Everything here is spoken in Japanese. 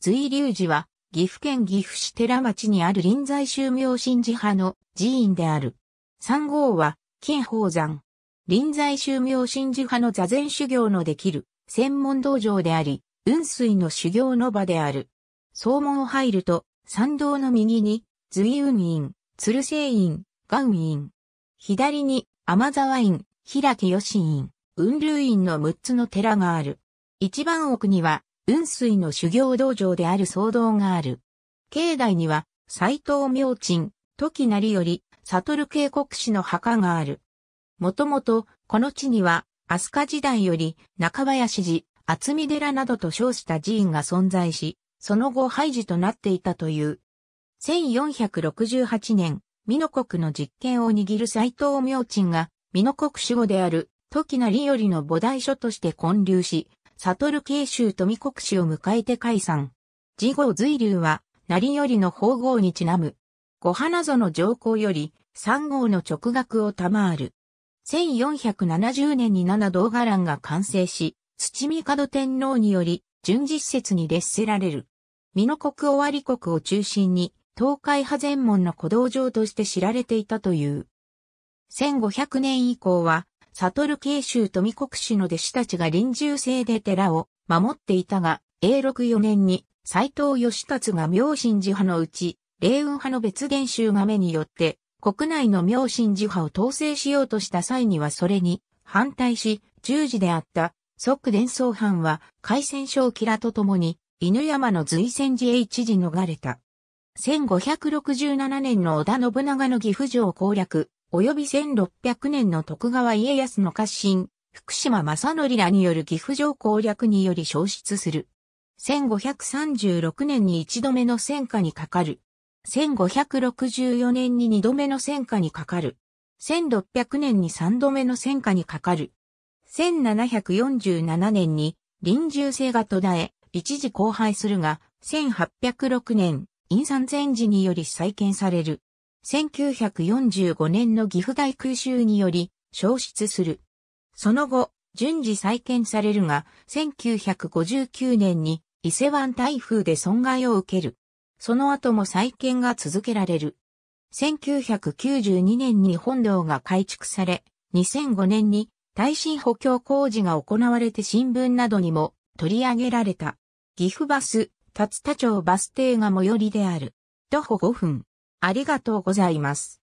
随流寺は、岐阜県岐阜市寺町にある臨済宗明神寺派の寺院である。三号は、金宝山。臨済宗明神寺派の座禅修行のできる、専門道場であり、雲水の修行の場である。総門を入ると、参道の右に、随雲院、鶴聖院、岩院。左に、天沢院、平木吉院、雲竜院の6つの寺がある。一番奥には、雲水の修行道場である騒動がある。境内には、斎藤明鎮、時成より、悟渓谷師の墓がある。もともと、この地には、飛鳥時代より、中林寺、厚見寺などと称した寺院が存在し、その後廃寺となっていたという。1468年、美濃国の実権を握る斎藤明鎮が、美濃国守護である、時成よりの菩提書として建立し、悟慶州富国氏を迎えて解散。次号随流は、成よりの法号にちなむ。五花園上皇より、三号の直学を賜る。1470年に七道伽藍が完成し、土見門天皇により、準実説に列せられる。美濃国尾張国を中心に、東海派前門の古道場として知られていたという。1500年以降は、悟慶州富国氏の弟子たちが臨終制で寺を守っていたが、永禄4年に斎藤義達が明神寺派のうち、霊雲派の別元州が目によって、国内の明神寺派を統制しようとした際にはそれに反対し、十字であった即伝送藩は、海戦省吉ラと共に、犬山の随戦寺へ一時逃れた。1567年の織田信長の岐阜城攻略、及び1600年の徳川家康の家臣、福島正則らによる岐阜城攻略により消失する。1536年に一度目の戦火にかかる。1564年に二度目の戦火にかかる。1600年に三度目の戦火にかかる。1747年に臨終制が途絶え、一時荒廃するが、1806年、陰山禅寺により再建される。1945年の岐阜大空襲により消失する。その後、順次再建されるが、1959年に伊勢湾台風で損害を受ける。その後も再建が続けられる。1992年に本堂が改築され、2005年に耐震補強工事が行われて新聞などにも取り上げられた。岐阜バス、立田町バス停が最寄りである。徒歩5分。ありがとうございます。